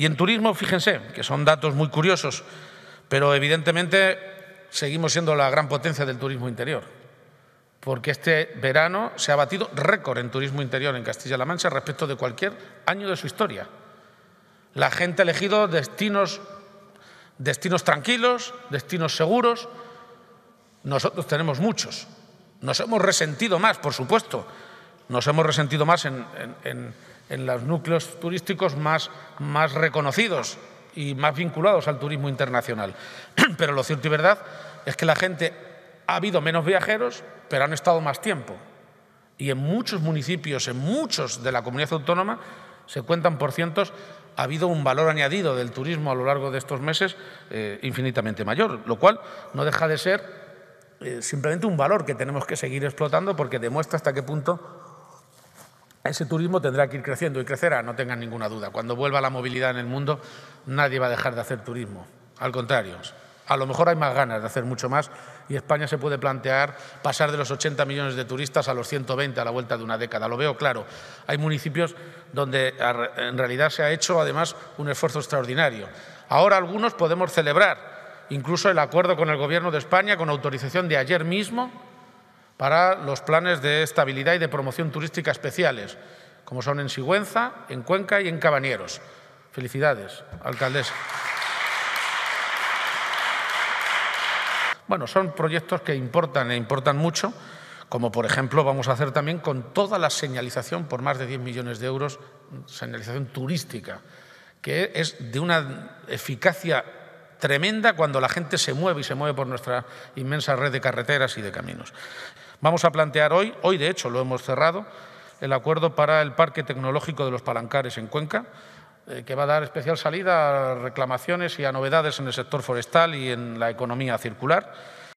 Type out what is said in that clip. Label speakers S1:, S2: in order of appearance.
S1: Y en turismo, fíjense, que son datos muy curiosos, pero evidentemente seguimos siendo la gran potencia del turismo interior, porque este verano se ha batido récord en turismo interior en Castilla-La Mancha respecto de cualquier año de su historia. La gente ha elegido destinos, destinos tranquilos, destinos seguros. Nosotros tenemos muchos. Nos hemos resentido más, por supuesto, nos hemos resentido más en, en, en los núcleos turísticos más, más reconocidos y más vinculados al turismo internacional. Pero lo cierto y verdad es que la gente ha habido menos viajeros, pero han estado más tiempo. Y en muchos municipios, en muchos de la comunidad autónoma, se cuentan por cientos, ha habido un valor añadido del turismo a lo largo de estos meses eh, infinitamente mayor, lo cual no deja de ser eh, simplemente un valor que tenemos que seguir explotando porque demuestra hasta qué punto ese turismo tendrá que ir creciendo y crecerá, no tengan ninguna duda. Cuando vuelva la movilidad en el mundo, nadie va a dejar de hacer turismo. Al contrario, a lo mejor hay más ganas de hacer mucho más y España se puede plantear pasar de los 80 millones de turistas a los 120 a la vuelta de una década. Lo veo claro. Hay municipios donde en realidad se ha hecho además un esfuerzo extraordinario. Ahora algunos podemos celebrar incluso el acuerdo con el Gobierno de España con autorización de ayer mismo para los planes de estabilidad y de promoción turística especiales, como son en Sigüenza, en Cuenca y en Cabanieros. Felicidades, alcaldesa. Bueno, son proyectos que importan e importan mucho, como por ejemplo vamos a hacer también con toda la señalización por más de 10 millones de euros, señalización turística, que es de una eficacia tremenda cuando la gente se mueve y se mueve por nuestra inmensa red de carreteras y de caminos. Vamos a plantear hoy, hoy de hecho lo hemos cerrado, el acuerdo para el Parque Tecnológico de los Palancares en Cuenca, eh, que va a dar especial salida a reclamaciones y a novedades en el sector forestal y en la economía circular.